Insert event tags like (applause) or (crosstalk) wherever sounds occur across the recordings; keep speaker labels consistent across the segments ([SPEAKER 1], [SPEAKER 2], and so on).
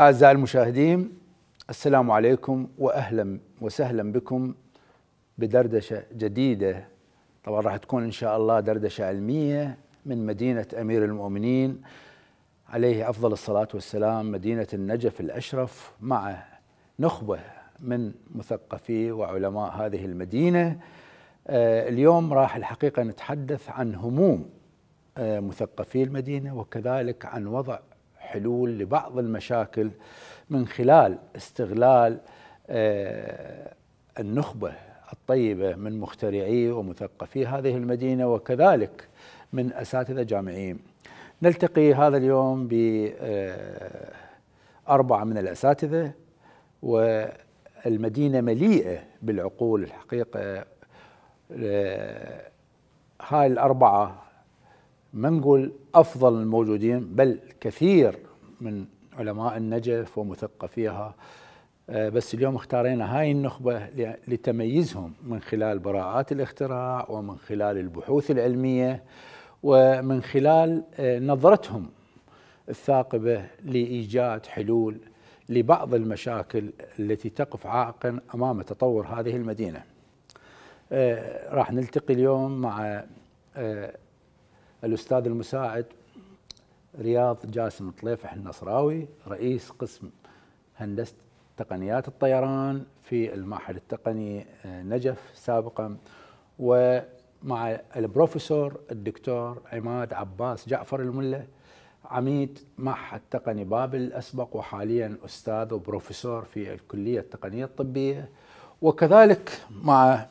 [SPEAKER 1] أعزائي المشاهدين السلام عليكم وأهلا وسهلا بكم بدردشة جديدة طبعا راح تكون إن شاء الله دردشة علمية من مدينة أمير المؤمنين عليه أفضل الصلاة والسلام مدينة النجف الأشرف مع نخبة من مثقفي وعلماء هذه المدينة آه، اليوم راح الحقيقة نتحدث عن هموم آه، مثقفي المدينة وكذلك عن وضع حلول لبعض المشاكل من خلال استغلال آه، النخبه الطيبه من مخترعي ومثقفي هذه المدينه وكذلك من اساتذه جامعيين. نلتقي هذا اليوم باربعه آه، من الاساتذه والمدينه مليئه بالعقول الحقيقه آه، هاي الاربعه ما نقول افضل الموجودين بل كثير من علماء النجف ومثقفيها آه، بس اليوم اختارينا هاي النخبة لتميزهم من خلال براءات الاختراع ومن خلال البحوث العلمية ومن خلال آه، نظرتهم الثاقبة لإيجاد حلول لبعض المشاكل التي تقف عائقا أمام تطور هذه المدينة آه، راح نلتقي اليوم مع الاستاذ المساعد رياض جاسم طليفح النصراوي رئيس قسم هندسه تقنيات الطيران في المعهد التقني آه، نجف سابقا ومع البروفيسور الدكتور عماد عباس جعفر المله عميد معهد تقني بابل الاسبق وحاليا استاذ وبروفيسور في الكليه التقنيه الطبيه وكذلك مع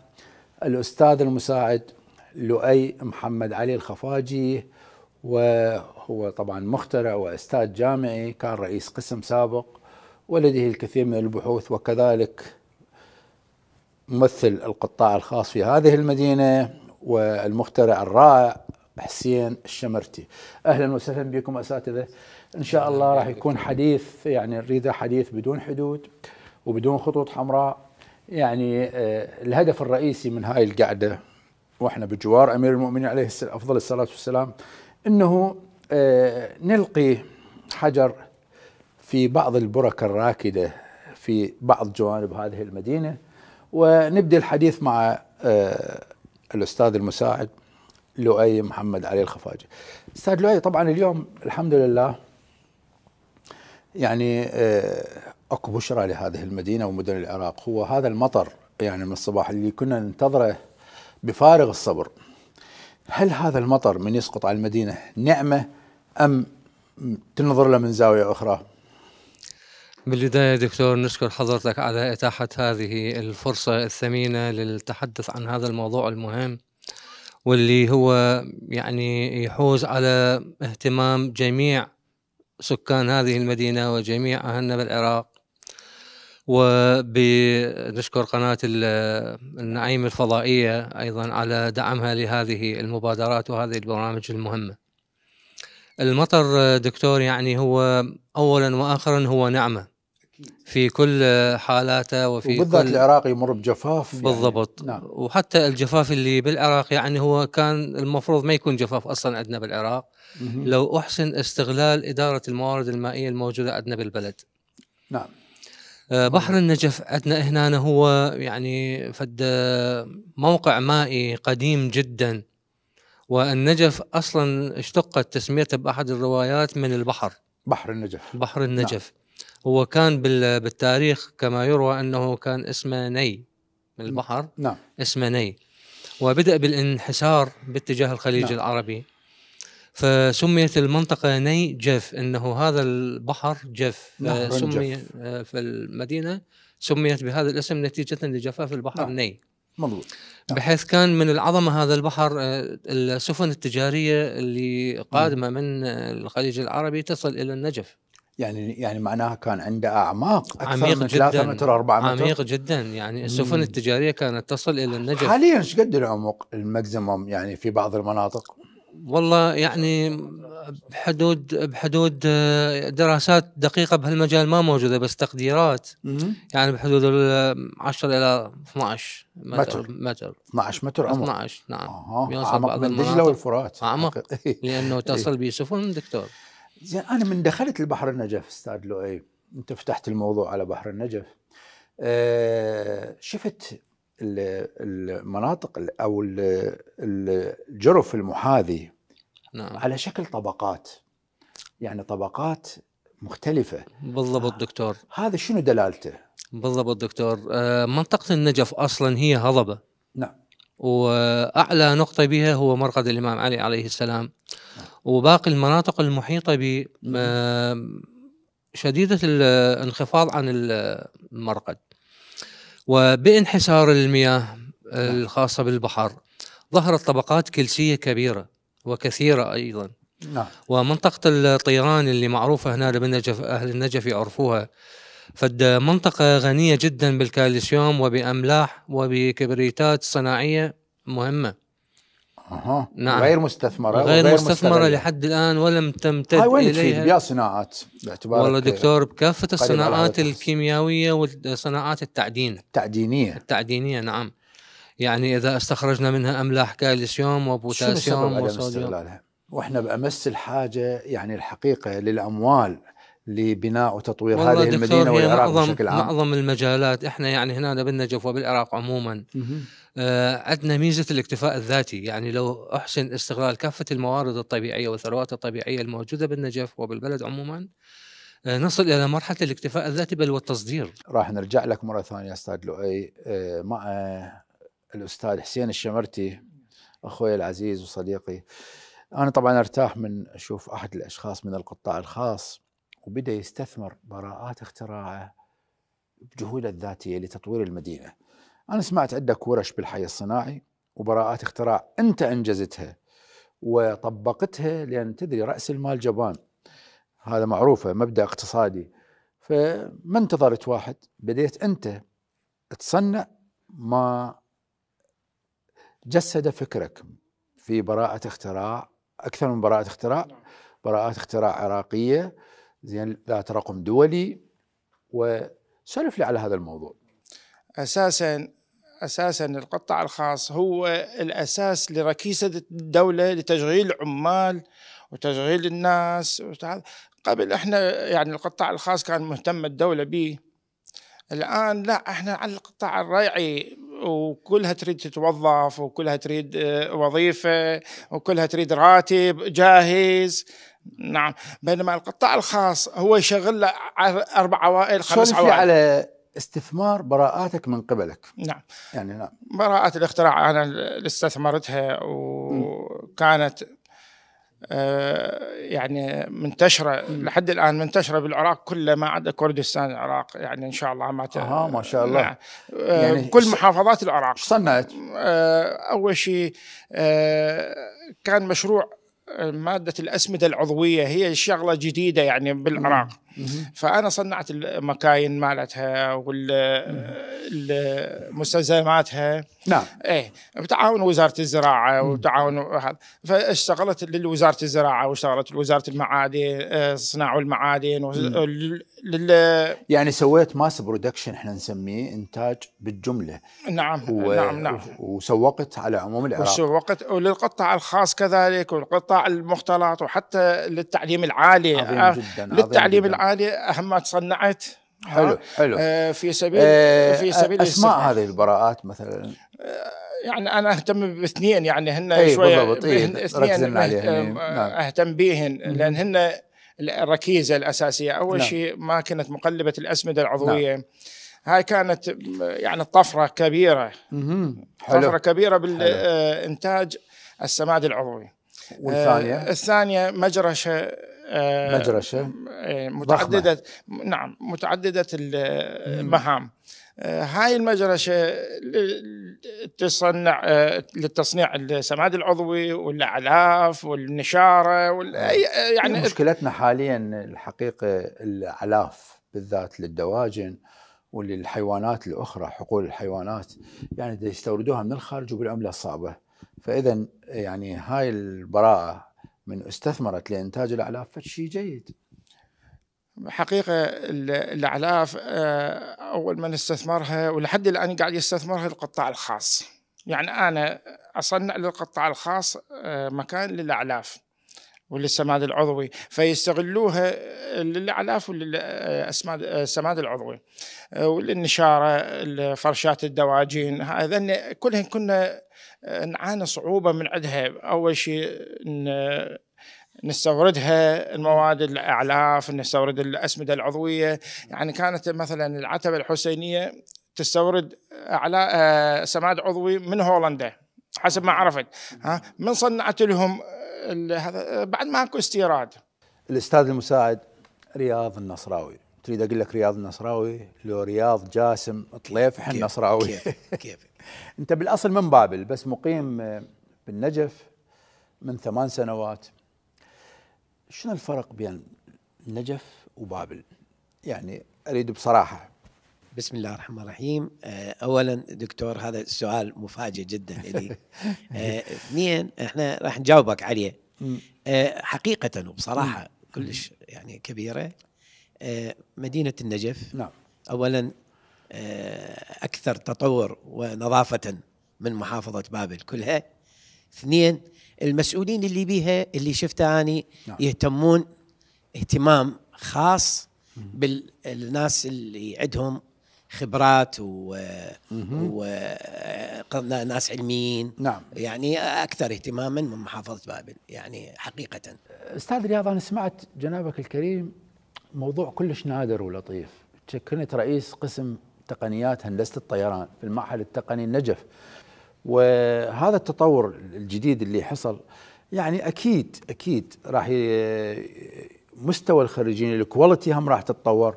[SPEAKER 1] الاستاذ المساعد لؤي محمد علي الخفاجي وهو طبعا مخترع واستاذ جامعي كان رئيس قسم سابق ولديه الكثير من البحوث وكذلك ممثل القطاع الخاص في هذه المدينة والمخترع الرائع حسين الشمرتي أهلا وسهلا بكم أساتذة إن شاء الله راح يكون حديث يعني نريده حديث بدون حدود وبدون خطوط حمراء يعني آه، الهدف الرئيسي من هاي القعدة واحنا بجوار امير المؤمنين عليه افضل الصلاه والسلام انه آه، نلقي حجر في بعض البرك الراكده في بعض جوانب هذه المدينه ونبدي الحديث مع آه، الاستاذ المساعد لؤي محمد علي الخفاجي. استاذ لؤي طبعا اليوم الحمد لله يعني آه، اكو بشرى لهذه المدينه ومدن العراق هو هذا المطر يعني من الصباح اللي كنا ننتظره بفارغ الصبر هل هذا المطر من يسقط على المدينة نعمة أم تنظر له من زاوية أخرى
[SPEAKER 2] بالبداية دكتور نشكر حضرتك على إتاحة هذه الفرصة الثمينة للتحدث عن هذا الموضوع المهم واللي هو يعني يحوز على اهتمام جميع سكان هذه المدينة وجميع أهلنا بالعراق وبنشكر قناة النعيم الفضائية أيضا على دعمها لهذه المبادرات وهذه البرامج المهمة المطر دكتور يعني هو أولا وآخرا هو نعمة في كل حالاته وفي وبالذات كل...
[SPEAKER 1] العراق يمر بجفاف يعني بالضبط يعني.
[SPEAKER 2] نعم. وحتى الجفاف اللي بالعراق يعني هو كان المفروض ما يكون جفاف اصلا عندنا بالعراق مه. لو احسن استغلال اداره الموارد المائيه الموجوده عندنا بالبلد نعم آه، بحر النجف عندنا هنا هو يعني فد آه، موقع مائي قديم جدا والنجف اصلا اشتقت تسميته باحد الروايات من البحر بحر النجف بحر النجف نعم. هو كان بالتاريخ كما يروى انه كان اسمه ني من البحر نعم اسمه ني وبدأ بالانحسار باتجاه الخليج نعم. العربي فسميت المنطقة ني جف انه هذا البحر جف آه، سمي آه، في المدينة سميت بهذا الاسم نتيجة لجفاف البحر نعم. ني مضبوط نعم. بحيث كان من العظمه هذا البحر آه، السفن التجاريه اللي قادمه من الخليج العربي تصل الى النجف يعني يعني معناها كان عنده اعماق اكثر عميق من 3 متر 4 متر عميق جدا يعني السفن التجاريه كانت تصل الى النجف حاليا
[SPEAKER 1] ايش قد العمق المكزمم يعني في بعض المناطق؟
[SPEAKER 2] والله يعني بحدود بحدود آه، دراسات دقيقه بهالمجال ما موجوده بس تقديرات يعني بحدود ال 10 الى 12 متر متر 12 متر نعم. عمق 12 نعم آه. يوصل بعض من دجله والفرات اعمق (laughs)
[SPEAKER 1] إيه. لانه إيه. تصل به سفن دكتور زين انا من دخلت البحر النجف استاذ لؤي انت فتحت الموضوع على بحر النجف آه شفت المناطق او الجرف المحاذي نعم. على شكل طبقات يعني طبقات مختلفه
[SPEAKER 2] بالضبط آه، دكتور هذا شنو دلالته بالضبط دكتور آه، منطقه النجف اصلا هي هضبه نعم واعلى نقطه بها هو مرقد الامام علي عليه السلام نعم. وباقي المناطق المحيطه ب نعم. آه، شديده الانخفاض عن المرقد وبانحسار المياه آه، نعم. الخاصة بالبحر ظهرت طبقات كلسية كبيرة وكثيرة أيضا نعم. ومنطقة الطيران اللي معروفة هنا بالنجف أهل النجف يعرفوها فد منطقة غنية جدا بالكالسيوم وبأملاح وبكبريتات صناعية مهمة
[SPEAKER 1] نعم غير مستثمره غير, غير مستثمره
[SPEAKER 2] مستغلية. لحد الان ولم تمتد هاي وين تفيد بيا صناعات باعتبار والله دكتور بكافه الصناعات الكيميائيه وصناعات التعدين التعدينيه التعدينيه نعم يعني اذا استخرجنا منها املاح كالسيوم وبوتاسيوم وصوديوم
[SPEAKER 1] واحنا بامس الحاجه يعني الحقيقه للاموال لبناء وتطوير هذه المدينه والعراق معظم بشكل عام
[SPEAKER 2] معظم المجالات احنا يعني هنا بالنجف وبالعراق عموما آه عندنا ميزه الاكتفاء الذاتي يعني لو احسن استغلال كافه الموارد الطبيعيه والثروات الطبيعيه الموجوده بالنجف وبالبلد عموما آه نصل الى مرحله
[SPEAKER 1] الاكتفاء الذاتي بل والتصدير راح نرجع لك مره ثانيه استاذ لؤي آه مع آه، الاستاذ حسين الشمرتي اخوي العزيز وصديقي انا طبعا ارتاح من اشوف احد الاشخاص من القطاع الخاص وبدأ يستثمر براءات اختراعه بجهوده الذاتية لتطوير المدينة أنا سمعت عندك ورش بالحي الصناعي وبراءات اختراع أنت أنجزتها وطبقتها لأن تدري رأس المال جبان هذا معروفة مبدأ اقتصادي فما انتظرت واحد بديت أنت تصنع ما جسد فكرك في براءة اختراع أكثر من براءة اختراع براءات اختراع عراقية زين ذات رقم دولي وسولف لي على هذا الموضوع اساسا اساسا
[SPEAKER 3] القطاع الخاص هو الاساس لركيزه الدوله لتشغيل العمال وتشغيل الناس قبل احنا يعني القطاع الخاص كان مهتم الدوله به الان لا احنا على القطاع الريعي وكلها تريد تتوظف وكلها تريد آه، وظيفه وكلها تريد راتب جاهز نعم بينما القطاع الخاص هو يشغل له اربع
[SPEAKER 1] عوائل خمس عوائل على استثمار براءاتك من قبلك نعم يعني نعم
[SPEAKER 3] براءات الاختراع انا اللي استثمرتها وكانت آه، يعني منتشره لحد الان منتشره بالعراق كله ما عدا كردستان العراق يعني ان شاء الله ما اه ما شاء الله نعم. آه، يعني كل محافظات العراق صنعت آه، اول شيء كان مشروع ماده الاسمده العضويه هي شغله جديده يعني بالعراق فانا صنعت المكاين مالتها والمستلزماتها نعم ايه بتعاون وزاره الزراعه وتعاون هذا فاشتغلت لوزاره الزراعه واشتغلت لوزاره المعادن آه، صناع المعادن
[SPEAKER 1] لل... يعني سويت ماس برودكشن احنا نسميه انتاج بالجمله
[SPEAKER 3] نعم و... نعم نعم
[SPEAKER 1] وسوقت على عموم العراق
[SPEAKER 3] وسوقت وللقطاع الخاص كذلك والقطاع المختلط وحتى للتعليم العالي عظيم جدا آه، للتعليم عظيم جداً. العالي عاليه اهم ما تصنعت حلو حلو آه في سبيل آه في سبيل اسماء
[SPEAKER 1] هذه البراءات مثلا آه،
[SPEAKER 3] يعني انا اهتم باثنين يعني هن أي شويه بالضبط إيه عليهم إيه، آه، نعم. اهتم بهن لان هن الركيزه الاساسيه اول نعم. شيء ما كانت مقلبه الاسمده نعم. العضويه نعم. هاي كانت يعني طفره كبيره مم. حلو. طفره كبيره بالانتاج آه، السماد العضوي والثانية آه الثانية مجرشة آه مجرشة آه، متعددة ضخمة. نعم متعددة المهام آه هاي المجرشة تصنع آه، لتصنيع السماد العضوي والأعلاف والنشارة وال... آه.
[SPEAKER 1] يعني إيه، مشكلتنا حاليا الحقيقة الأعلاف بالذات للدواجن وللحيوانات الأخرى حقول الحيوانات يعني يستوردوها من الخارج وبالعملة الصعبة فاذا يعني هاي البراءه من استثمرت لانتاج الاعلاف فشيء جيد حقيقه
[SPEAKER 3] الاعلاف آه، اول من استثمرها ولحد الان قاعد يستثمرها القطاع الخاص يعني انا اصنع للقطاع الخاص آه، مكان للاعلاف وللسماد العضوي فيستغلوها للاعلاف آه، السماد العضوي والنشاره فرشات الدواجن هذن كلهن كنا نعاني صعوبة من عندها أول شيء نستوردها المواد الاعلاف نستورد الاسمده العضويه يعني كانت مثلا العتبه الحسينيه تستورد اعلى آه، سماد عضوي من هولندا حسب ما عرفت ها من صنعت لهم بعد ما اكو استيراد
[SPEAKER 1] الاستاذ المساعد رياض النصراوي تريد اقول لك رياض النصراوي لو رياض جاسم طليف احنا نصراوي كيف كيف (laughs) انت بالاصل من بابل بس مقيم آه، بالنجف من ثمان سنوات شنو الفرق بين النجف وبابل يعني
[SPEAKER 4] اريد بصراحه بسم الله الرحمن الرحيم آه، اولا دكتور هذا السؤال مفاجئ جدا لي (laughs) آه، اثنين احنا راح نجاوبك عليه حقيقه وبصراحه كلش يعني كبيره آه، مدينة النجف نعم. أولا آه، أكثر تطور ونظافة من محافظة بابل كلها اثنين المسؤولين اللي بيها اللي شفتها أني نعم. يهتمون اهتمام خاص بالناس اللي عندهم خبرات و... آه، علميين نعم يعني اكثر اهتماما من محافظه بابل يعني حقيقه
[SPEAKER 1] استاذ رياض انا سمعت جنابك الكريم موضوع كلش نادر ولطيف كنت رئيس قسم تقنيات هندسه الطيران في المعهد التقني النجف وهذا التطور الجديد اللي حصل يعني اكيد اكيد راح مستوى الخريجين الكواليتي هم راح تتطور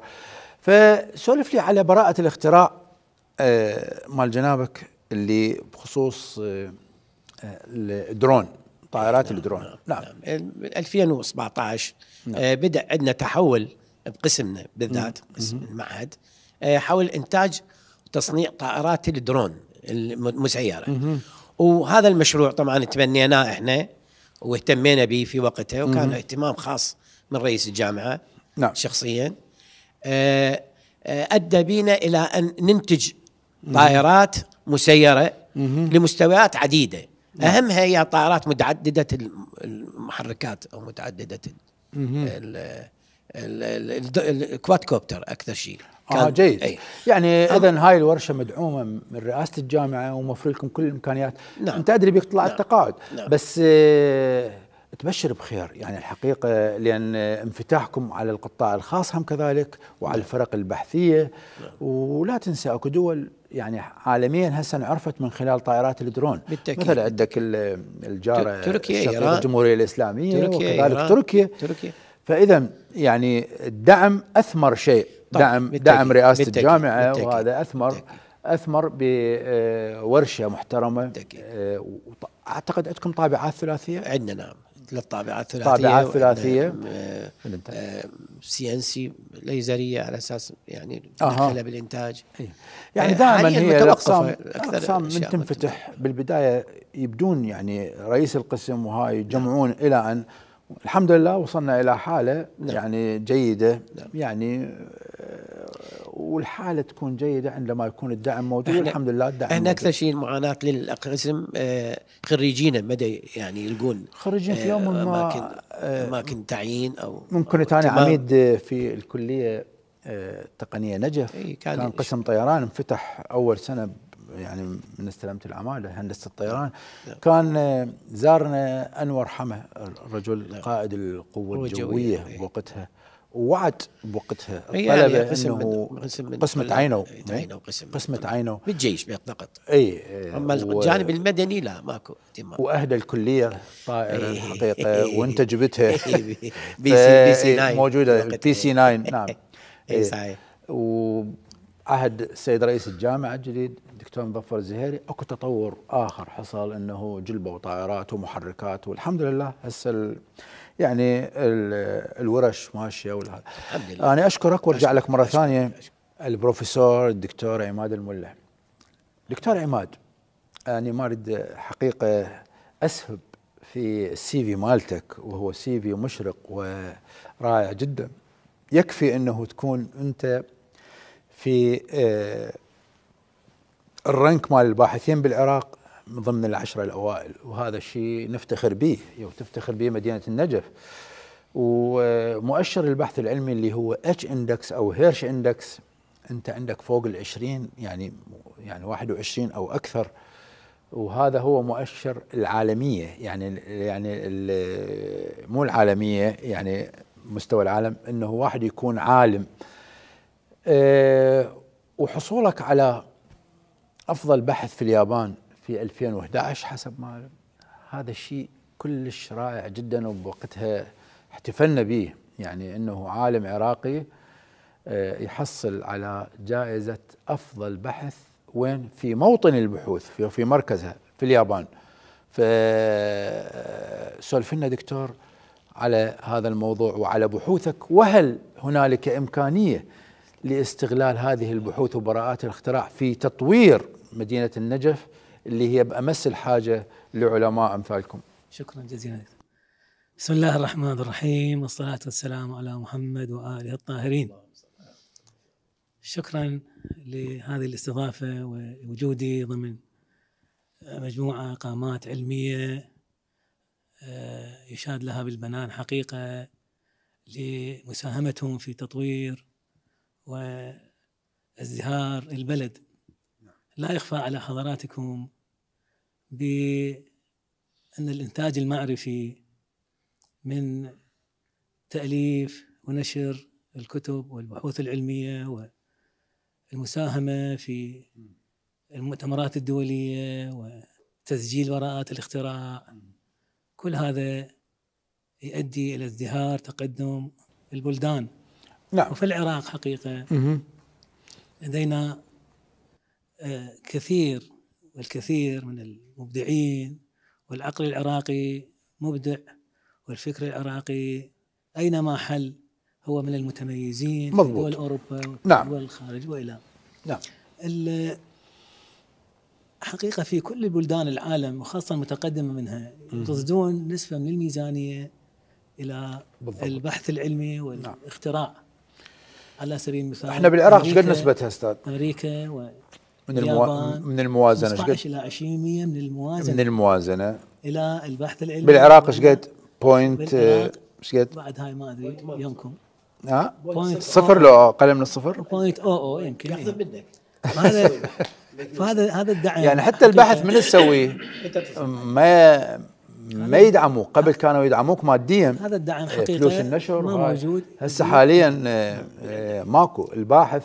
[SPEAKER 1] فسولف لي على براءه الاختراع آه، مال جنابك اللي بخصوص آه، آه، الدرون طائرات نعم الدرون
[SPEAKER 4] نعم, نعم. 2017 نعم. نعم. بدا عندنا تحول بقسمنا بالذات قسم المعهد آه، حول انتاج وتصنيع طائرات الدرون المسيره وهذا المشروع طبعا تبنيناه احنا واهتمينا به في وقتها وكان اهتمام خاص من رئيس الجامعه نعم. شخصيا آه، آه، ادى بينا الى ان ننتج طائرات مسيره لمستويات عديده نعم. اهمها هي طائرات متعدده المحركات او متعدده الكواد كوبتر اكثر شيء آه جيد
[SPEAKER 1] أي. يعني اذا هاي الورشه مدعومه من رئاسه الجامعه وموفر لكم كل الامكانيات نعم. انت ادري بيك طلع نعم. التقاعد نعم. بس آه تبشر بخير يعني الحقيقه لان انفتاحكم على القطاع الخاص هم كذلك وعلى نعم. الفرق البحثيه نعم. ولا تنسى اكو دول يعني عالميا هسه عرفت من خلال طائرات الدرون بالتأكيد. مثل عندك الجاره تركيا الجمهوريه الاسلاميه تركيا وكذلك إيران. تركيا تركيا فاذا يعني الدعم اثمر شيء طيب، دعم بالتأكيد. دعم رئاسه بالتأكيد. الجامعه بالتأكيد. وهذا اثمر بالتأكيد. اثمر بورشه آه، محترمه بالتأكيد. آه، اعتقد عندكم طابعات ثلاثيه عندنا نعم ثلاث طابعات ثلاثيه طابعات آه، ثلاثيه
[SPEAKER 4] سي ان سي ليزريه على اساس يعني ندخلها بالانتاج يعني دائما هي الاقسام الاقسام من
[SPEAKER 1] تنفتح بالبدايه يبدون يعني رئيس القسم وهاي يجمعون الى ان الحمد لله وصلنا الى حاله نعم. يعني جيده نعم. يعني آه، والحاله تكون جيده عندما يكون الدعم موجود الحمد لله الدعم احنا اكثر
[SPEAKER 4] شيء معاناه للقسم آه، خريجين مدى يعني يلقون خريجين في آه، يوم ما اماكن
[SPEAKER 1] اماكن تعيين او ممكن انا عميد في الكليه التقنيه نجف إيه، كان, كان قسم طيران انفتح اول سنه يعني من استلمت العماله هندسه الطيران نعم. كان آه، زارنا انور حمه الرجل نعم. قائد القوه الجويه إيه. بوقتها ووعد بوقتها الطلبه يعني انه قسم قسمه إيه، إيه؟ عينو قسم قسمه عينو بالجيش فقط اي اما آه، الجانب المدني لا ماكو اهتمام واهدى الكليه طائره الحقيقه وانت جبتها (laughs) (laughs) بي سي بي سي 9 موجوده بي سي 9 نعم اي صحيح وعهد السيد رئيس الجامعه الجديد الدكتور مظفر الزهيري اكو تطور اخر حصل انه جلبوا طائرات ومحركات والحمد لله هسه يعني الورش ماشيه ولا الحمد لله انا اشكرك وارجع لك مره أشكر ثانيه أشكر البروفيسور الدكتور عماد الملا دكتور عماد انا ما اريد حقيقه اسهب في السي في مالتك وهو سي في مشرق ورائع جدا يكفي انه تكون انت في آه، الرنك مال الباحثين بالعراق من ضمن العشرة الأوائل وهذا الشيء نفتخر به وتفتخر به مدينة النجف ومؤشر البحث العلمي اللي هو اتش اندكس او هيرش اندكس انت عندك فوق ال 20 يعني يعني 21 او اكثر وهذا هو مؤشر العالميه يعني يعني مو العالميه يعني مستوى العالم انه واحد يكون عالم أه وحصولك على افضل بحث في اليابان في 2011 حسب ما هذا الشيء كلش رائع جدا وبوقتها احتفلنا به يعني انه عالم عراقي آه، يحصل على جائزه افضل بحث وين في موطن البحوث في, في مركزها في اليابان فسولفنا آه، دكتور على هذا الموضوع وعلى بحوثك وهل هنالك امكانيه لاستغلال هذه البحوث وبراءات الاختراع في تطوير مدينه النجف اللي هي بامس الحاجه لعلماء امثالكم.
[SPEAKER 5] شكرا جزيلا دكتور. بسم الله الرحمن الرحيم والصلاه والسلام على محمد واله الطاهرين. شكرا لهذه الاستضافه ووجودي ضمن مجموعه قامات علميه آه، يشاد لها بالبنان حقيقه لمساهمتهم في تطوير وازدهار البلد لا يخفى على حضراتكم بأن الإنتاج المعرفي من تأليف ونشر الكتب والبحوث العلمية والمساهمة في المؤتمرات الدولية وتسجيل براءات الاختراع كل هذا يؤدي إلى ازدهار تقدم البلدان نعم وفي العراق حقيقة لدينا كثير والكثير من المبدعين والعقل العراقي مبدع والفكر العراقي اينما حل هو من المتميزين مضبوط. في دول اوروبا نعم. والخارج والى نعم حقيقة في كل بلدان العالم وخاصة المتقدمة منها يقصدون نسبة من الميزانية إلى بالضبط. البحث العلمي نعم. والاختراع نعم. على سبيل المثال احنا بالعراق شو نسبتها استاذ؟ امريكا و... من المو... من الموازنه قد؟ الى 20%
[SPEAKER 1] من الموازنه من الموازنه
[SPEAKER 5] الى البحث العلمي بالعراق ايش قد؟ بوينت آه، ايش قد؟ بعد هاي ما ادري يومكم ها؟ بوينت صفر لو
[SPEAKER 1] اقل من الصفر؟ بوينت او
[SPEAKER 5] او يمكن ياخذ منك (laughs) (laughs) فهذا هذا الدعم يعني حتى البحث من تسويه؟
[SPEAKER 1] (laughs) ما ما يدعموك قبل كانوا يدعموك ماديا هذا الدعم آه، حقيقي فلوس النشر ما موجود هسه حاليا آه، ماكو الباحث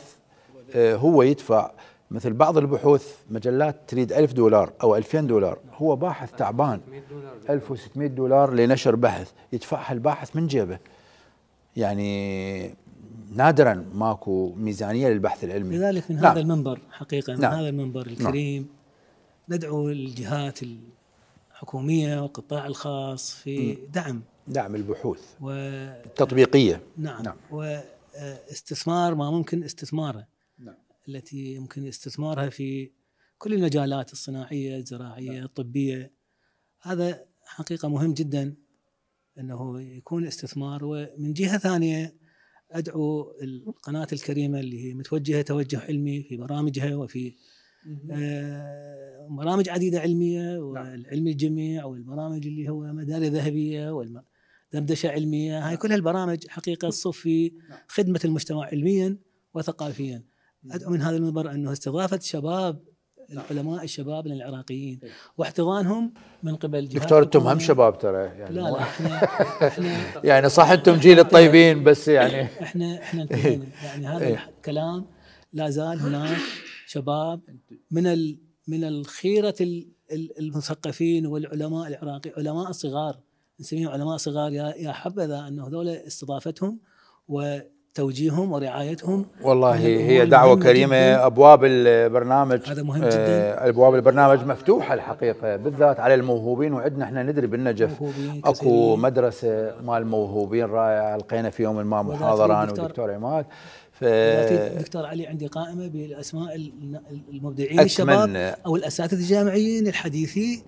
[SPEAKER 1] هو يدفع مثل بعض البحوث مجلات تريد ألف دولار أو ألفين دولار هو باحث تعبان ألف وستمائة دولار لنشر بحث يدفعها الباحث من جيبه يعني نادرا ماكو ميزانية للبحث العلمي لذلك من نعم. هذا المنبر حقيقة من نعم. هذا المنبر نعم. الكريم
[SPEAKER 5] نعم. ندعو الجهات الحكومية والقطاع الخاص في دعم دعم
[SPEAKER 1] البحوث و... التطبيقية نعم, نعم.
[SPEAKER 5] واستثمار آه، ما ممكن استثماره التي يمكن استثمارها في كل المجالات الصناعيه، الزراعيه، نعم. الطبيه. هذا حقيقه مهم جدا انه يكون استثمار ومن جهه ثانيه ادعو القناه الكريمه اللي هي متوجهه توجه علمي في برامجها وفي آه برامج عديده علميه نعم. والعلم الجميع والبرامج اللي هو مدارة ذهبيه والدردشه علميه هاي نعم. كل هالبرامج حقيقه تصب في خدمه المجتمع علميا وثقافيا ادعو من هذا المنبر انه استضافه شباب العلماء الشباب العراقيين إيه. واحتضانهم من قبل جهات دكتور انتم هم شباب ترى يعني لا لا احنا, احنا (laughs) يعني صح انتم جيل الطيبين بس يعني احنا احنا (laughs) إيه. يعني هذا إيه. الكلام لا زال هناك شباب من من الخيره المثقفين والعلماء العراقي علماء صغار نسميهم علماء صغار يا يا حبذا انه هذول استضافتهم و توجيههم ورعايتهم
[SPEAKER 1] والله هي دعوة كريمة جداً. أبواب البرنامج هذا مهم جدا آه، أبواب البرنامج مفتوحة الحقيقة بالذات على الموهوبين وعندنا احنا ندري بالنجف أكو مدرسة مال الموهوبين رائعة لقينا في يوم ما محاضرة ودكتور
[SPEAKER 5] عماد ف... دكتور علي عندي قائمة بالأسماء المبدعين الشباب أو الأساتذة الجامعيين الحديثي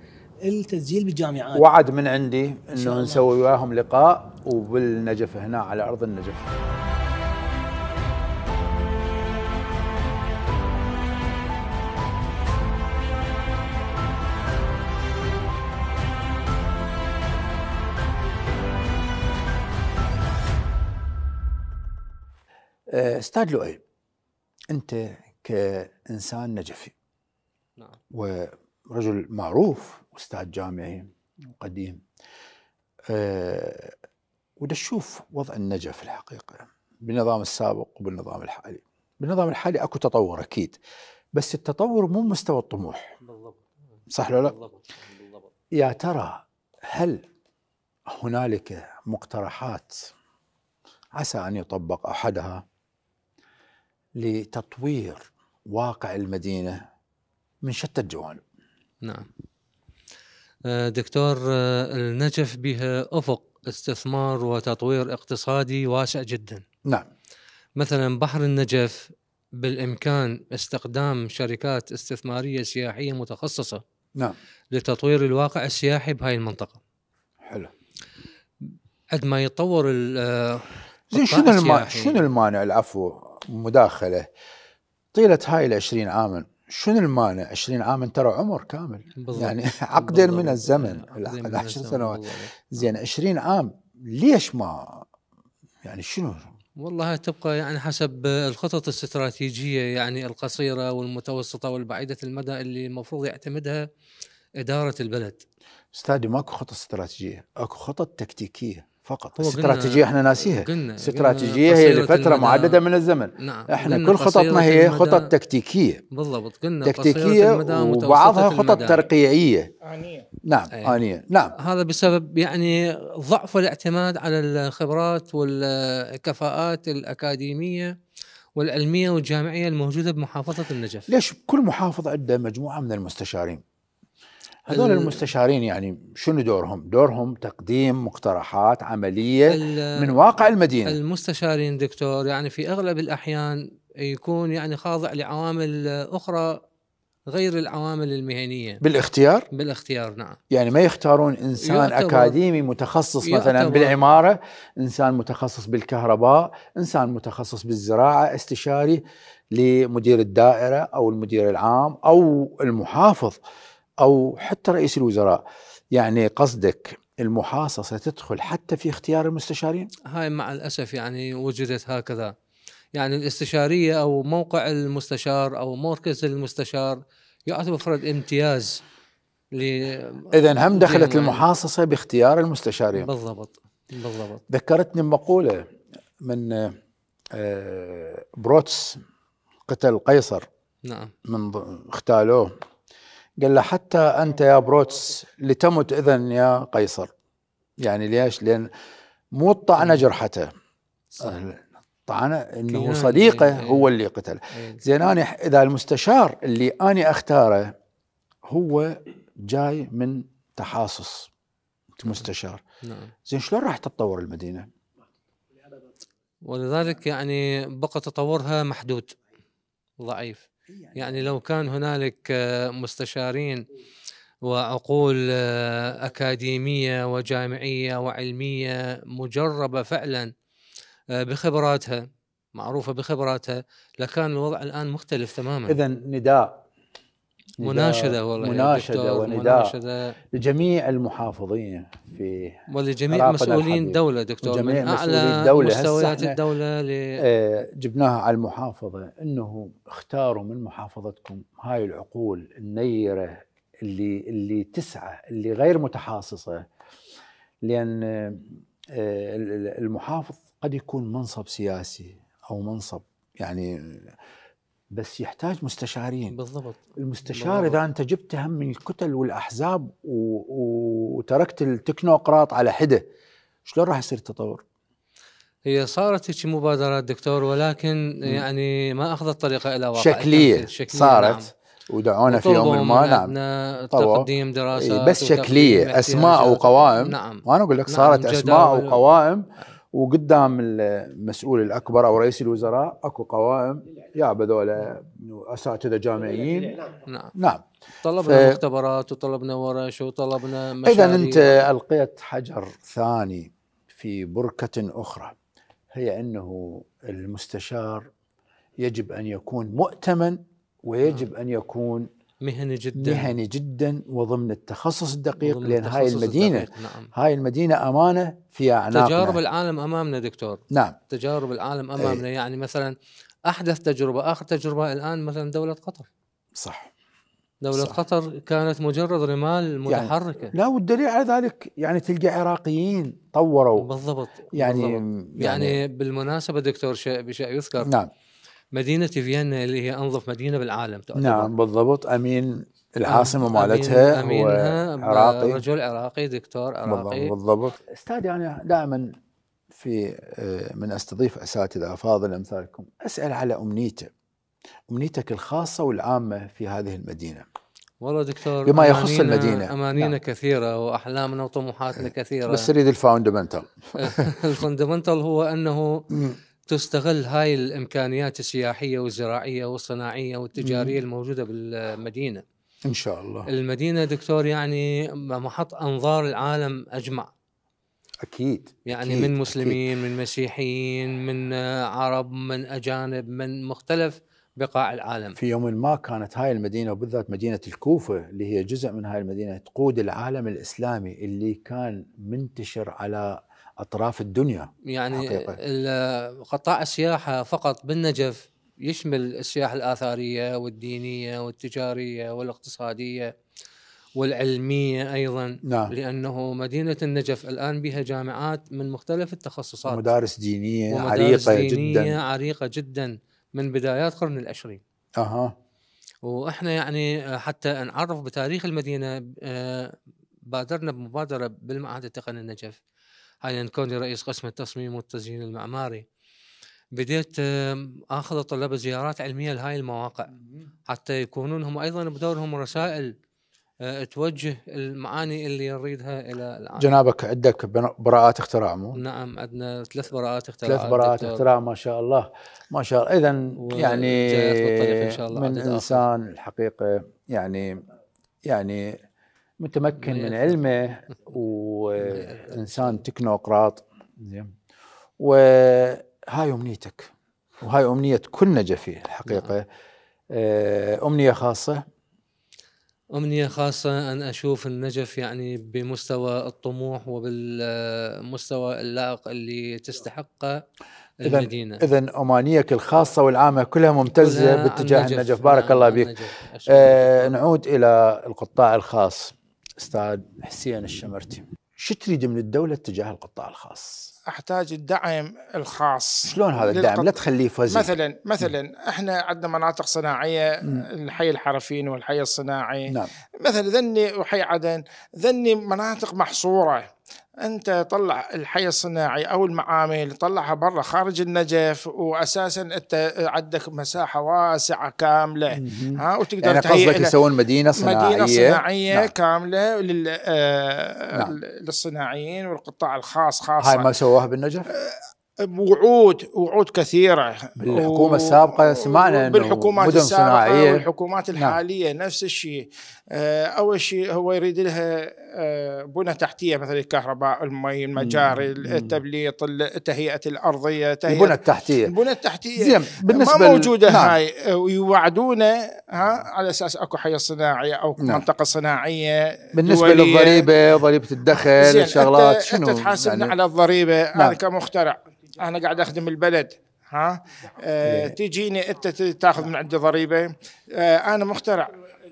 [SPEAKER 5] التسجيل بالجامعات وعد
[SPEAKER 1] من عندي انه إن نسوي وياهم لقاء وبالنجف هنا على ارض النجف استاذ لؤي انت كانسان نجفي نعم ورجل معروف استاذ جامعي قديم أه ودا تشوف وضع النجف الحقيقه بالنظام السابق وبالنظام الحالي بالنظام الحالي اكو تطور اكيد بس التطور مو مستوى الطموح
[SPEAKER 2] بالضبط صح ولا لا؟ بالضبط بالضبط
[SPEAKER 1] يا ترى هل هنالك مقترحات عسى ان يطبق احدها لتطوير واقع المدينه من شتى الجوانب. نعم.
[SPEAKER 2] آه، دكتور آه، النجف بها افق استثمار وتطوير اقتصادي واسع جدا. نعم. مثلا بحر النجف بالامكان استخدام شركات استثماريه سياحيه متخصصه نعم لتطوير الواقع السياحي بهاي المنطقه حلو عد ما يتطور ال آه، زين شنو شنو
[SPEAKER 1] المانع العفو مداخله طيله هاي العشرين عاما شنو المانع 20 عاما ترى عمر كامل بالضبط. يعني عقدين من الزمن يعني العشر سنوات زين 20 عام ليش ما يعني شنو
[SPEAKER 2] والله تبقى يعني حسب الخطط الاستراتيجيه يعني القصيره والمتوسطه والبعيده المدى اللي المفروض يعتمدها اداره البلد
[SPEAKER 1] استاذي ماكو خطط استراتيجيه اكو خطط تكتيكيه
[SPEAKER 2] فقط استراتيجية احنا ناسيها استراتيجية هي لفترة محددة من الزمن نعم. احنا كل خططنا هي خطط
[SPEAKER 1] تكتيكية
[SPEAKER 2] بالضبط قلنا تكتيكية وبعضها خطط
[SPEAKER 1] ترقيعية آنية نعم أيه. آنية
[SPEAKER 2] نعم هذا بسبب يعني ضعف الاعتماد على الخبرات والكفاءات الأكاديمية والعلمية والجامعية الموجودة بمحافظة النجف
[SPEAKER 1] ليش كل محافظة عندها مجموعة من المستشارين هذول المستشارين يعني شنو دورهم؟ دورهم تقديم مقترحات عمليه من واقع المدينه
[SPEAKER 2] المستشارين دكتور يعني في اغلب الاحيان يكون يعني خاضع لعوامل اخرى غير العوامل المهنيه بالاختيار؟ بالاختيار نعم
[SPEAKER 1] يعني ما يختارون انسان يعتبر اكاديمي متخصص يعتبر مثلا بالعماره، انسان متخصص بالكهرباء، انسان متخصص بالزراعه، استشاري لمدير الدائره او المدير العام او المحافظ او حتى رئيس الوزراء يعني قصدك المحاصصه تدخل حتى في اختيار
[SPEAKER 2] المستشارين هاي مع الاسف يعني وجدت هكذا يعني الاستشاريه او موقع المستشار او مركز المستشار يعتبر فرد امتياز اذا هم دخلت
[SPEAKER 1] المحاصصه باختيار المستشارين
[SPEAKER 2] بالضبط بالضبط
[SPEAKER 1] ذكرتني بمقوله من آه، بروتس قتل قيصر نعم من اختالوه قال له حتى أنت يا بروتس لتمت إذن يا قيصر يعني ليش لأن مو الطعنه جرحته الطعنه انه صديقه إيه. هو اللي قتل إيه. زين انا اذا المستشار اللي انا اختاره هو جاي من تحاصص مستشار نعم. زين شلون راح تتطور المدينه؟
[SPEAKER 2] ولذلك يعني بقى تطورها محدود ضعيف إيه يعني؟, يعني لو كان هنالك آه، مستشارين وعقول آه، أكاديمية وجامعية وعلمية مجربة فعلا آه، بخبراتها معروفة بخبراتها لكان الوضع الآن مختلف تماما
[SPEAKER 1] إذا نداء مناشدة والله مناشدة ونداء مناشدة لجميع المحافظين في ولجميع مسؤولين الدولة دكتور جميع من أعلى دولة مستويات الدولة ل... آه، جبناها على المحافظة أنه اختاروا من محافظتكم هاي العقول النيرة اللي اللي تسعى اللي غير متحاصصة لأن آه، المحافظ قد يكون منصب سياسي أو منصب يعني بس يحتاج مستشارين بالضبط المستشار بالضبط. اذا انت جبت هم من الكتل والاحزاب و... وتركت التكنوقراط على حده شلون راح يصير التطور؟
[SPEAKER 2] هي صارت هيك مبادرات دكتور ولكن م. يعني ما اخذت طريقه الى واقع شكليه, شكلية صارت نعم.
[SPEAKER 1] ودعونا في يوم ما نعم تقديم دراسات إيه، بس شكليه اسماء وقوائم نعم وانا اقول لك نعم، صارت نعم اسماء وقوائم وقدام المسؤول الاكبر او رئيس الوزراء اكو قوائم يا بذولا اساتذه جامعيين
[SPEAKER 2] نعم نعم طلبنا ف... مختبرات وطلبنا ورش وطلبنا مشاريع اذا انت
[SPEAKER 1] القيت حجر ثاني في بركه اخرى هي انه المستشار يجب ان يكون مؤتمن ويجب نعم. ان يكون
[SPEAKER 2] مهني جدا مهني
[SPEAKER 1] جدا وضمن التخصص الدقيق وضمن لان التخصص هاي المدينه نعم. هاي المدينه امانه في اعناقنا تجارب
[SPEAKER 2] العالم امامنا دكتور نعم تجارب العالم إيه. امامنا أي. يعني مثلا احدث تجربه اخر تجربه الان مثلا دوله قطر صح دولة صح. قطر كانت مجرد رمال يعني متحركة يعني
[SPEAKER 1] لا والدليل على ذلك يعني تلقى عراقيين طوروا بالضبط يعني, بالضبط. يعني يعني
[SPEAKER 2] بالمناسبة دكتور شيء بشيء يذكر نعم مدينه فيينا اللي هي انظف مدينه بالعالم تعتبر.
[SPEAKER 1] نعم بالضبط امين العاصمه مالتها أمينها عراقي
[SPEAKER 2] رجل عراقي دكتور عراقي بالضبط
[SPEAKER 1] استاذي يعني انا دائما في آه، من استضيف اساتذه افاضل امثالكم اسال على امنيته امنيتك الخاصه والعامه في هذه المدينه
[SPEAKER 2] والله دكتور بما يخص المدينه امانينا نعم. كثيره واحلامنا وطموحاتنا (laughs) كثيره بس أريد الفاوندمنتال (laughs) الفاوندمنتال هو انه تستغل هاي الامكانيات السياحيه والزراعيه والصناعيه والتجاريه الموجوده بالمدينه
[SPEAKER 1] ان شاء الله
[SPEAKER 2] المدينه دكتور يعني محط انظار العالم اجمع اكيد يعني أكيد. من مسلمين أكيد. من مسيحيين من عرب من اجانب من مختلف بقاع العالم في
[SPEAKER 1] يوم ما كانت هاي المدينه وبالذات مدينه الكوفه اللي هي جزء من هاي المدينه تقود العالم الاسلامي اللي كان منتشر على اطراف الدنيا
[SPEAKER 2] يعني قطاع السياحه فقط بالنجف يشمل السياحه الاثاريه والدينيه والتجاريه والاقتصاديه والعلميه ايضا نعم. لانه مدينه النجف الان بها جامعات من مختلف التخصصات مدارس دينيه ومدارس عريقه دينية جدا عريقه جدا من بدايات قرن العشرين اها واحنا يعني حتى نعرف بتاريخ المدينه آه، بادرنا بمبادره بالمعهد التقني النجف حاليا كوني رئيس قسم التصميم والتزيين المعماري بديت اخذ الطلاب زيارات علميه لهاي المواقع حتى يكونون هم ايضا بدورهم رسائل آه، توجه المعاني اللي نريدها الى العالم. جنابك
[SPEAKER 1] عندك براءات اختراع مو؟
[SPEAKER 2] نعم عندنا ثلاث براءات اختراع ثلاث براءات اختراع ما شاء الله ما شاء الله اذا يعني إن شاء الله من
[SPEAKER 1] انسان الحقيقه يعني يعني متمكن من علمه (laughs) وانسان تكنوقراط زين وهاي امنيتك وهاي امنيه كل نجفي الحقيقه نعم. آه، امنيه خاصه
[SPEAKER 2] امنيه خاصه ان اشوف النجف يعني بمستوى الطموح وبالمستوى اللائق اللي تستحقه المدينه
[SPEAKER 1] اذا امانيك الخاصه والعامه كلها ممتازه كلها باتجاه النجف, النجف. بارك نعم، الله بك آه نعود الى القطاع الخاص استاذ حسين الشمرتي شو تريد من الدولة تجاه القطاع الخاص؟
[SPEAKER 3] احتاج الدعم الخاص
[SPEAKER 1] شلون هذا للقط... الدعم؟ لا تخليه فزي مثلا
[SPEAKER 3] مثلا م. احنا عندنا مناطق صناعيه م. الحي الحرفين والحي الصناعي نعم. مثلا ذني وحي عدن ذني مناطق محصوره انت طلع الحي الصناعي او المعامل طلعها برا خارج النجف واساسا انت عندك مساحه واسعه كامله ها وتقدر يعني قصدك يسوون مدينه صناعيه مدينه صناعيه نعم. كامله لل آه، نعم. للصناعيين والقطاع الخاص خاصه هاي ما سووها بالنجف؟ آه، وعود وعود كثيره بالحكومه
[SPEAKER 1] السابقه سمعنا بالحكومات مدن السابقه صناعيه
[SPEAKER 3] والحكومات نعم. الحاليه نعم. نفس الشيء آه، اول شيء هو يريد لها آه، بنى تحتيه مثل الكهرباء، المي، المجاري، التبليط، تهيئه الارضيه، تهيئه البنى التحتيه البنى التحتيه زين بالنسبه ما موجوده نعم. هاي ويوعدونا آه، ها على اساس اكو حي صناعي او نعم. منطقه صناعيه بالنسبه دولية. للضريبه،
[SPEAKER 1] ضريبه الدخل، الشغلات شنو؟ انت تحاسبنا يعني... على
[SPEAKER 3] الضريبه نعم. انا كمخترع انا قاعد اخدم البلد ها أه إيه. تجيني انت تاخذ من عندي ضريبه أه انا مخترع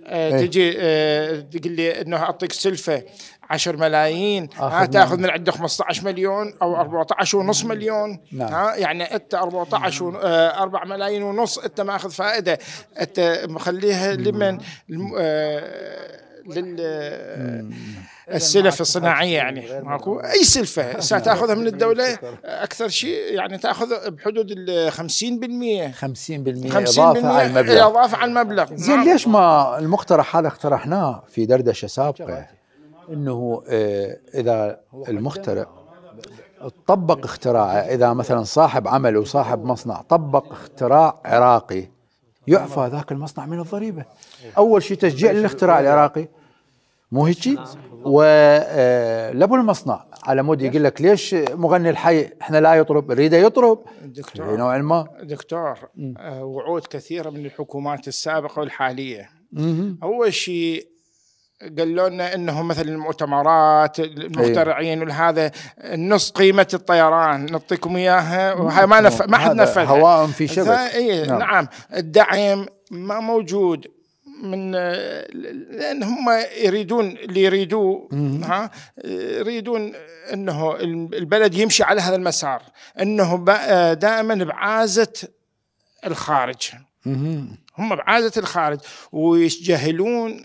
[SPEAKER 3] أه إيه. تجي أه تقول لي انه اعطيك سلفه 10 ملايين ها تاخذ من عنده 15 مليون او 14 نعم. ونص نعم. مليون نعم. ها يعني انت 14 و 4 نعم. آه، ملايين ونص انت ماخذ فائده انت مخليها لمن الم... آه، لل السلف الصناعيه يعني ماكو اي سلفه (laughs) ستاخذها نعم. من الدوله اكثر شيء يعني تاخذ بحدود ال 50% 50% 50% اضافه على المبلغ اضافه على المبلغ زين ليش
[SPEAKER 1] ما المقترح هذا اقترحناه في دردشه سابقه انه آه، اذا المخترع طبق اختراعه اذا مثلا صاحب عمل وصاحب مصنع طبق اختراع عراقي يعفى ذاك المصنع من الضريبه اول شيء تشجيع للاختراع العراقي مو هيك نعم، ولابو آه، المصنع على مود يقول لك ليش مغني الحي احنا لا يطرب نريده يطرب
[SPEAKER 3] دكتور نوعا ما دكتور آه، وعود كثيره من الحكومات السابقه والحاليه اول شيء قالوا لنا انهم مثل المؤتمرات المخترعين أيوه. والهذا نص قيمه الطيران نعطيكم اياها وهاي ما نف... ما حد نفذها هواء في شبك اي نعم. نعم الدعم ما موجود من لان هم يريدون اللي يريدوه ها يريدون انه البلد يمشي على هذا المسار انه دائما بعازه الخارج هم بعازه الخارج ويجهلون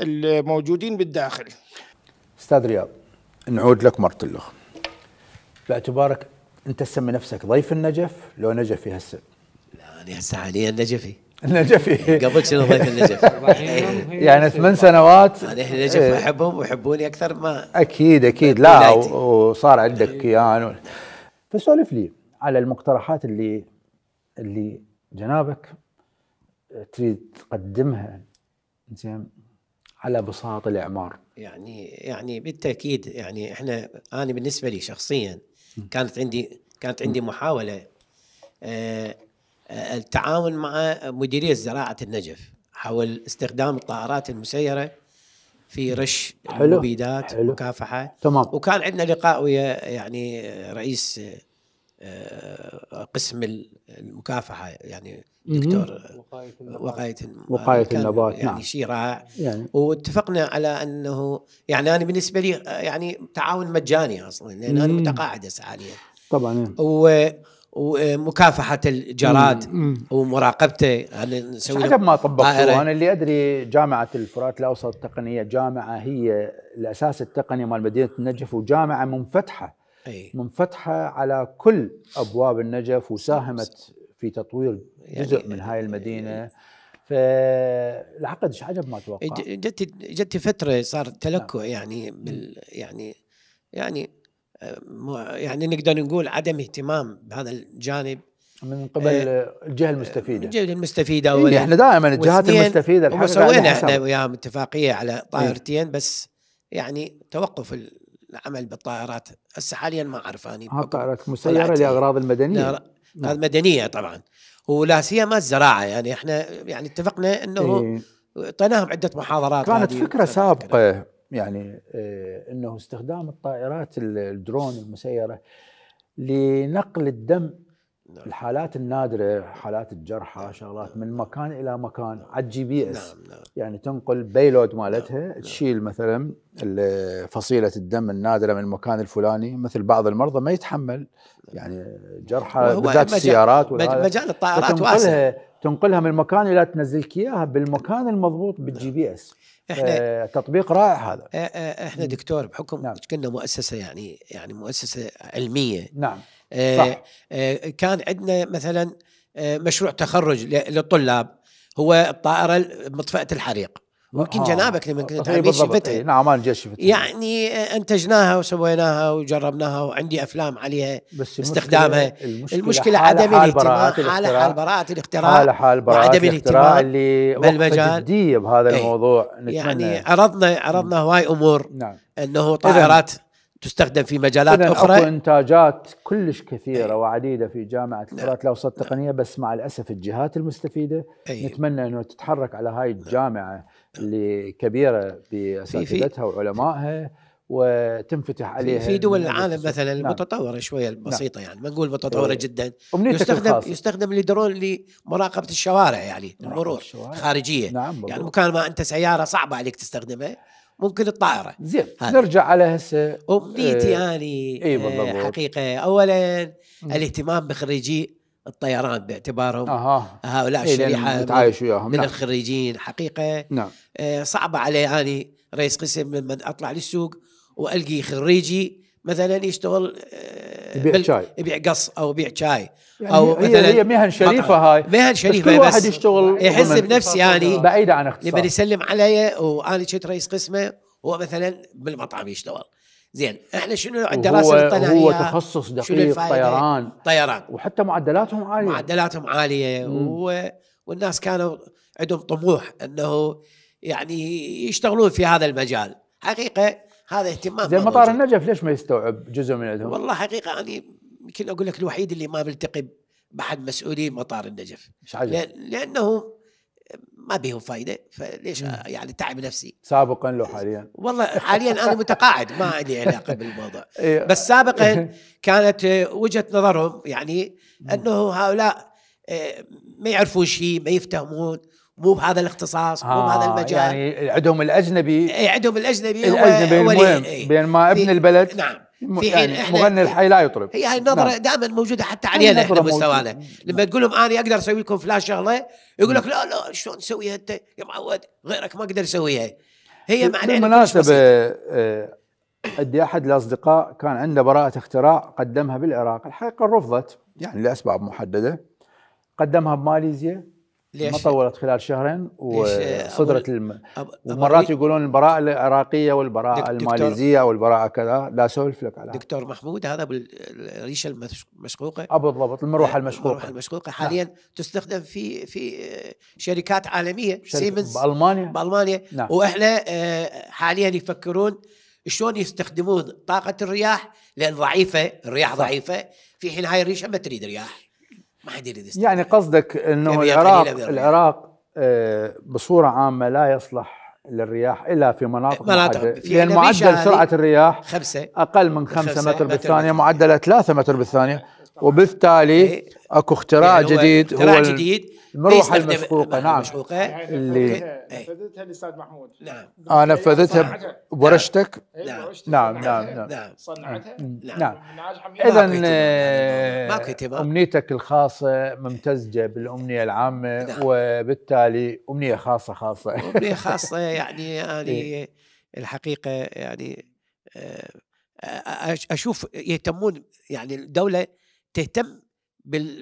[SPEAKER 3] الموجودين
[SPEAKER 1] بالداخل استاذ رياض نعود لك مرة الأخ باعتبارك أنت تسمي نفسك ضيف النجف لو نجفي هسه لا أنا هسه حاليا نجفي النجفي (laughs) قبل شنو ضيف النجف (laughs) يعني, إيه. يعني ثمان سنوات انا احنا النجف
[SPEAKER 4] احبهم إيه. ويحبوني اكثر ما
[SPEAKER 1] اكيد اكيد لا وصار عندك إيه. كيان فسولف لي على المقترحات اللي اللي جنابك تريد تقدمها زين على بساط الاعمار
[SPEAKER 4] يعني يعني بالتاكيد يعني احنا انا بالنسبه لي شخصيا كانت عندي كانت عندي محاوله آه، التعاون مع مديريه زراعه النجف حول استخدام الطائرات المسيره في رش حلو. المبيدات حلو. مكافحه تمام وكان عندنا لقاء ويا يعني رئيس آه، قسم المكافحه يعني دكتور وقايه آه، وقايه آه، النبات يعني نعم. شيء رائع يعني. واتفقنا على انه يعني انا بالنسبه لي يعني تعاون مجاني اصلا لان انا متقاعد حاليا طبعا و ومكافحه الجراد ومراقبته
[SPEAKER 1] يعني نسوي ما طبقته انا اللي ادري جامعه الفرات الاوسط التقنيه جامعه هي الاساس التقني مال مدينه النجف وجامعه منفتحه أي. منفتحه على كل ابواب النجف وساهمت في تطوير يعني جزء يعني من هاي المدينه فالعقد ايش عجب ما توقع جت جت فتره صار
[SPEAKER 4] تلكؤ نعم. يعني بال يعني يعني يعني نقدر نقول عدم اهتمام بهذا الجانب من قبل آه، الجهه المستفيده الجهه المستفيده إيه احنا دائما الجهات المستفيده الحقيقه سوينا احنا وياهم اتفاقيه على إيه. طائرتين إيه؟ بس يعني توقف العمل بالطائرات هسه حاليا ما اعرف اني
[SPEAKER 1] طائرات مسيره لاغراض المدنيه لا المدنيه
[SPEAKER 4] نعم. طبعا ولا سيما الزراعه يعني
[SPEAKER 1] احنا يعني اتفقنا انه إيه؟ طيناهم عده محاضرات كانت فكره سابقه يعني آه، انه استخدام الطائرات الدرون المسيره لنقل الدم نعم. الحالات النادره حالات الجرحى نعم، شغلات من نعم. مكان الى مكان نعم. على الجي بي اس نعم. نعم. يعني تنقل بيلود مالتها نعم،, نعم. تشيل مثلا فصيله الدم النادره من المكان الفلاني مثل بعض المرضى ما يتحمل يعني جرحى مجال السيارات مجال الطائرات واسع تنقلها من مكان الى تنزلك اياها بالمكان المضبوط بالجي بي اس احنا آه، تطبيق رائع
[SPEAKER 4] هذا آه، آه، احنا دكتور بحكم نعم. كنا مؤسسه يعني يعني مؤسسه علميه نعم صح. كان عندنا مثلا مشروع تخرج للطلاب هو
[SPEAKER 1] الطائره
[SPEAKER 4] مطفاه الحريق
[SPEAKER 1] ممكن آه. جنابك لما كنت على الجيش إيه نعم انا الجيش الفتح
[SPEAKER 4] يعني آه، انتجناها وسويناها وجربناها وعندي افلام عليها
[SPEAKER 1] بس استخدامها المشكله, المشكلة عدم الاهتمام حالة حال براءة
[SPEAKER 4] الاختراع حالة حال براءة وعدم الاهتمام اللي بالمجال بهذا
[SPEAKER 1] ايه الموضوع يعني عرضنا نعم. عرضنا
[SPEAKER 4] هواي امور نعم انه طائرات تستخدم في مجالات اخرى اكو
[SPEAKER 1] انتاجات كلش كثيره أي. وعديده في جامعه الكرات نعم. الاوسط التقنيه بس مع الاسف الجهات المستفيده أي. نتمنى انه تتحرك على هاي الجامعه اللي كبيره باساتذتها وعلمائها وتنفتح عليها في دول العالم مثلا نعم. المتطوره شويه نعم.
[SPEAKER 4] البسيطه نعم. يعني ما نقول متطوره إيه. جدا يستخدم الخاصة. يستخدم لدرون لمراقبه الشوارع يعني المرور الشوارع. خارجيه نعم يعني مكان ما انت سياره صعبه عليك تستخدمها ممكن الطائره زين نرجع
[SPEAKER 1] على هسه امنيتي آه يعني اي آه،
[SPEAKER 4] حقيقه اولا الاهتمام بخريجي الطيران باعتبارهم أه. هؤلاء إيه، الشريحه من نعم. الخريجين حقيقه نعم. آه، صعبه علي اني يعني رئيس قسم من اطلع للسوق والقي خريجي مثلا يشتغل آه، يبيع شاي يبيع قص او يبيع شاي يعني او هي مثلا هي مهن شريفه هاي مهن شريفه بس كل واحد يشتغل يحس بنفسي يعني بعيده عن اختصاص لما يسلم علي وانا كنت رئيس قسمه هو مثلا بالمطعم يشتغل زين احنا شنو الدراسه الطلعيه هو تخصص دقيق طيران طيران وحتى معدلاتهم عاليه معدلاتهم عاليه و... والناس كانوا عندهم طموح انه يعني يشتغلون في هذا المجال حقيقه هذا اهتمام زين مطار
[SPEAKER 1] النجف ليش ما يستوعب جزء من عندهم؟ والله
[SPEAKER 4] حقيقه انا يمكن اقول لك الوحيد اللي ما بلتقي باحد مسؤولي مطار النجف ايش لأ... لانه ما بهم فايده فليش يعني تعب نفسي سابقا لو حاليا والله حاليا انا متقاعد ما لي علاقه بالموضوع (laughs) إيه. بس سابقا (laughs) كانت وجهه نظرهم يعني انه هؤلاء آه، ما يعرفون شيء ما
[SPEAKER 1] يفتهمون مو بهذا الاختصاص مو بهذا آه، المجال يعني عندهم الاجنبي إيه، عندهم
[SPEAKER 4] الاجنبي,
[SPEAKER 2] الأجنبي هو المهم إيه.
[SPEAKER 1] بينما ابن البلد نعم
[SPEAKER 2] في يعني حين يعني احنا مغني
[SPEAKER 1] الحي لا يطرب هي هاي
[SPEAKER 4] النظره نعم. دائما موجوده حتى علينا احنا مستوانا نعم. لما تقول لهم انا اقدر اسوي لكم فلاش شغله يقول لك لا لا شلون تسويها انت يا معود غيرك ما اقدر اسويها هي مع بالمناسبه
[SPEAKER 1] آه، عندي احد الاصدقاء كان عنده براءه اختراع قدمها بالعراق الحقيقه رفضت يعني لاسباب محدده قدمها بماليزيا ليش؟ ما طولت خلال شهرين وصدرت الم... ومرات يقولون البراءة العراقية والبراءة الماليزية والبراءة كذا لا أسولف لك على دكتور محمود هذا بالريشة
[SPEAKER 4] المشقوقة بالضبط المروحة آه، المشقوقة المروحة المشقوقة نعم. حاليا نعم. تستخدم في في آه، شركات عالمية شركة سيمنز بألمانيا بألمانيا نعم. وإحنا آه، حاليا يفكرون شلون يستخدمون طاقة الرياح لأن ضعيفة الرياح ضعيفة في حين هاي الريشة ما تريد رياح
[SPEAKER 1] ما حد يريد يستقبل يعني قصدك انه العراق العراق آه، بصوره عامه لا يصلح للرياح الا في مناطق مناطق في لان معدل سرعه الرياح خمسة اقل من 5 متر بالثانيه معدله 3 متر بالثانيه وبالتالي يعني اكو اختراع يعني جديد اختراع هو جديد المروحه المشقوقه نعم المشقوقه يعني اللي
[SPEAKER 3] نفذتها الاستاذ محمود إيه، نعم انا نفذتها
[SPEAKER 1] بورشتك نعم نعم نعم, نعم. صنعتها نعم, نعم. اذا آه، امنيتك الخاصه ممتزجه بالامنيه العامه نعم. وبالتالي امنيه خاصه خاصه امنيه
[SPEAKER 4] خاصه (laughs) يعني يعني إيه. الحقيقه يعني آه، آه، اشوف يهتمون يعني الدوله تهتم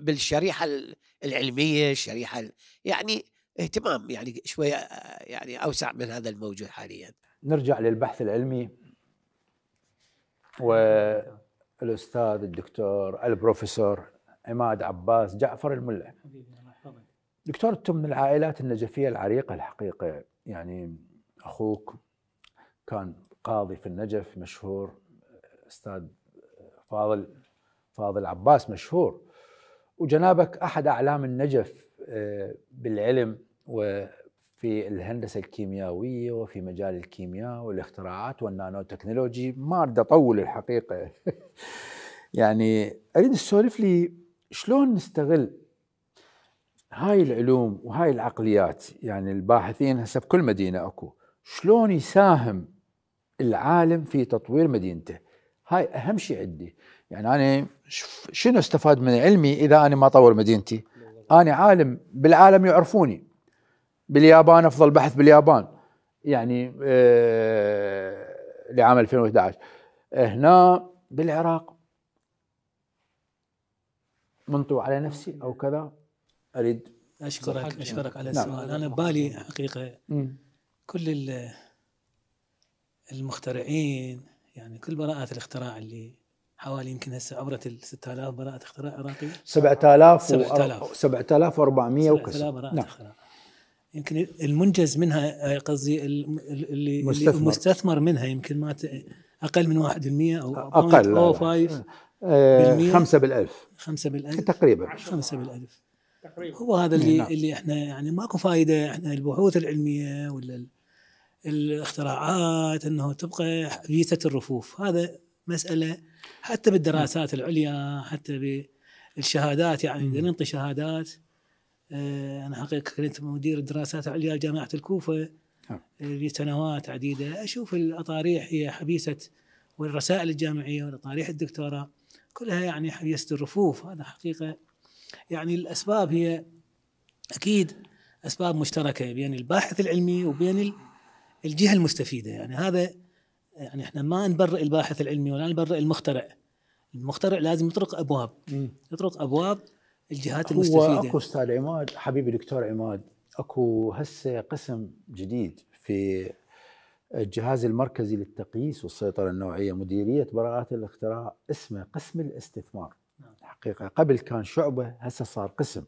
[SPEAKER 4] بالشريحه العلميه الشريحه يعني اهتمام يعني شويه يعني اوسع من هذا الموجود حاليا
[SPEAKER 1] نرجع للبحث العلمي والاستاذ الدكتور البروفيسور عماد عباس جعفر الملا دكتور انتم من العائلات النجفيه العريقه الحقيقه يعني اخوك كان قاضي في النجف مشهور استاذ فاضل فاضل عباس مشهور وجنابك احد اعلام النجف آه، بالعلم وفي الهندسه الكيميائيه وفي مجال الكيمياء والاختراعات والنانو تكنولوجي ما اريد اطول الحقيقه (laughs) يعني اريد تسولف لي شلون نستغل هاي العلوم وهاي العقليات يعني الباحثين هسه بكل مدينه اكو شلون يساهم العالم في تطوير مدينته هاي اهم شيء عندي يعني انا شنو استفاد من علمي اذا انا ما طور مدينتي؟ انا عالم بالعالم يعرفوني باليابان افضل بحث باليابان يعني آه لعام 2011 هنا بالعراق منطو على نفسي او كذا اريد
[SPEAKER 5] اشكرك اشكرك على نعم. السؤال انا ببالي حقيقه كل المخترعين يعني كل براءات الاختراع اللي حوالي يمكن هسه عبرت ال 6000 براءة اختراع عراقي 7000 7000
[SPEAKER 1] 7400 وكسر 7000 براءة نعم.
[SPEAKER 5] اختراع يمكن المنجز منها آه، قصدي اللي مستثمر. المستثمر منها يمكن ما اقل من 1% او اقل او 5 5 آه، بالالف 5 بالالف تقريبا 5 بالالف تقريبا هو هذا اللي نعم. اللي احنا يعني ماكو فائده احنا البحوث العلميه ولا الاختراعات انه تبقى بيته الرفوف هذا مساله حتى بالدراسات العليا حتى بالشهادات يعني اذا نعطي شهادات آه، انا حقيقه كنت مدير الدراسات العليا جامعه الكوفه لسنوات نعم. آه، عديده اشوف الاطاريح هي حبيسه والرسائل الجامعيه والاطاريح الدكتوراه كلها يعني حبيسه الرفوف هذا حقيقه يعني الاسباب هي اكيد اسباب مشتركه بين الباحث العلمي وبين الجهه المستفيده يعني هذا يعني احنا ما نبرئ الباحث العلمي ولا نبرئ المخترع المخترع لازم يطرق ابواب يطرق ابواب الجهات المستفيده هو اكو
[SPEAKER 1] استاذ عماد حبيبي دكتور عماد اكو هسه قسم جديد في الجهاز المركزي للتقييس والسيطره النوعيه مديريه براءات الاختراع اسمه قسم الاستثمار نعم. حقيقه قبل كان شعبه هسه صار قسم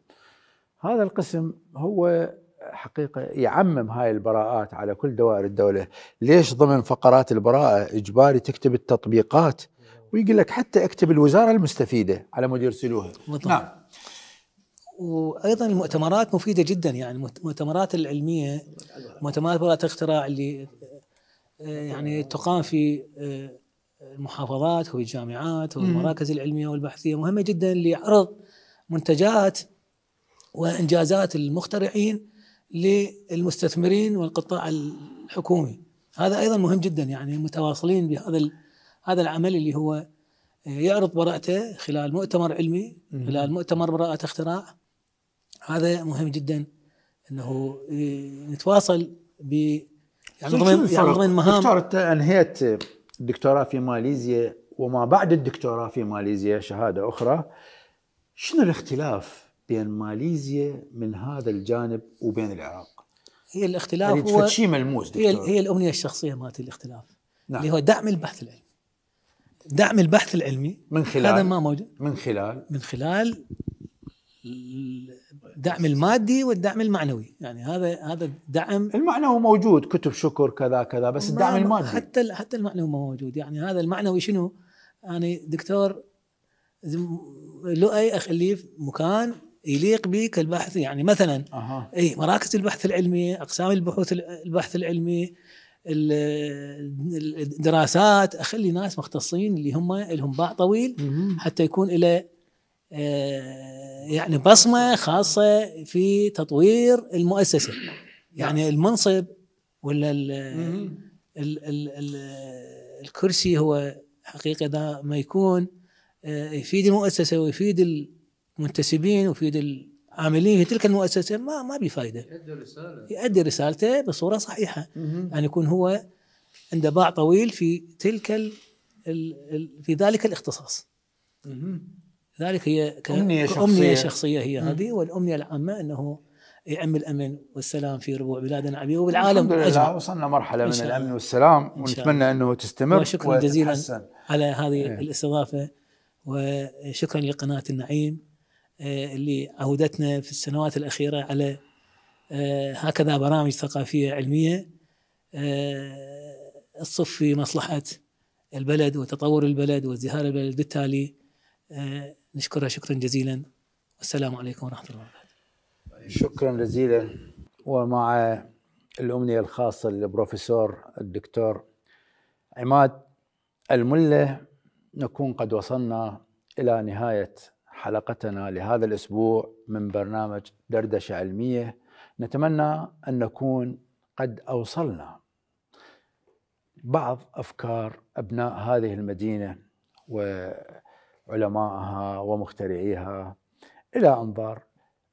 [SPEAKER 1] هذا القسم هو حقيقة يعمم هاي البراءات على كل دوائر الدولة ليش ضمن فقرات البراءة إجباري تكتب التطبيقات ويقول لك حتى اكتب الوزارة المستفيدة على مود يرسلوها
[SPEAKER 5] نعم وايضا المؤتمرات مفيده جدا يعني المؤتمرات العلميه مؤتمرات براءه الاختراع اللي آه، يعني تقام في آه، المحافظات والجامعات والمراكز العلميه والبحثيه مهمه جدا لعرض منتجات وانجازات المخترعين للمستثمرين والقطاع الحكومي هذا ايضا مهم جدا يعني متواصلين بهذا هذا العمل اللي هو آه، يعرض براءته خلال مؤتمر علمي خلال مؤتمر براءة اختراع هذا مهم جدا انه آه، نتواصل ب يعني ضمن يعني مهام دكتور
[SPEAKER 1] انهيت الدكتوراه في ماليزيا وما بعد الدكتوراه في ماليزيا شهاده اخرى شنو الاختلاف بين ماليزيا من هذا الجانب وبين العراق
[SPEAKER 5] هي الاختلاف يعني هو شيء
[SPEAKER 1] ملموس دكتور. هي
[SPEAKER 5] هي الامنيه الشخصيه مالت الاختلاف نعم. اللي هو دعم البحث العلمي دعم البحث العلمي من خلال هذا ما موجود من خلال من خلال الدعم المادي والدعم المعنوي يعني هذا هذا
[SPEAKER 1] الدعم المعنوي موجود كتب شكر كذا كذا بس الدعم المادي
[SPEAKER 5] حتى حتى المعنوي موجود يعني هذا المعنوي شنو يعني دكتور لؤي اخليه مكان يليق بك البحث يعني مثلا أه. اي مراكز البحث العلمي اقسام البحوث البحث العلمي الدراسات اخلي ناس مختصين اللي هم لهم باع طويل حتى يكون له آه، يعني بصمه خاصه في تطوير المؤسسه يعني نعم. المنصب ولا ال ال ال الـ الكرسي هو حقيقه ما يكون آه، يفيد المؤسسه ويفيد منتسبين وفي العاملين عاملين في تلك المؤسسه ما ما بفائده
[SPEAKER 2] يؤدي رساله
[SPEAKER 5] يؤدي رسالته بصوره صحيحه ان يعني يكون هو عنده باع طويل في تلك الـ الـ الـ في ذلك الاختصاص ذلك هي أمنية شخصية. أمنية شخصية هي هذه والأمنية العامة أنه يأمن الأمن والسلام في ربوع بلادنا العربية وبالعالم الحمد لله وصلنا مرحلة من الأمن
[SPEAKER 1] والسلام إن ونتمنى أنه تستمر وشكرا جزيلا على هذه إيه.
[SPEAKER 5] الاستضافة وشكرا لقناة النعيم آه، اللي عودتنا في السنوات الاخيره على آه، هكذا برامج ثقافيه علميه آه، الصف في مصلحه البلد وتطور البلد وازدهار البلد بالتالي نشكرها شكرا جزيلا والسلام عليكم ورحمه الله
[SPEAKER 1] وبركاته. شكرا جزيلا ومع الامنيه الخاصه للبروفيسور الدكتور عماد المله نكون قد وصلنا الى نهايه حلقتنا لهذا الاسبوع من برنامج دردشه علميه نتمنى ان نكون قد اوصلنا بعض افكار ابناء هذه المدينه وعلمائها ومخترعيها الى انظار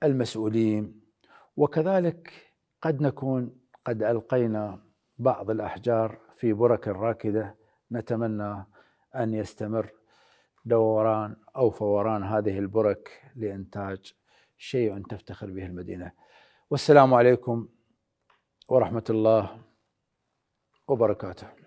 [SPEAKER 1] المسؤولين وكذلك قد نكون قد القينا بعض الاحجار في برك راكده نتمنى ان يستمر دوران أو فوران هذه البرك لإنتاج شيء تفتخر به المدينة والسلام عليكم ورحمة الله وبركاته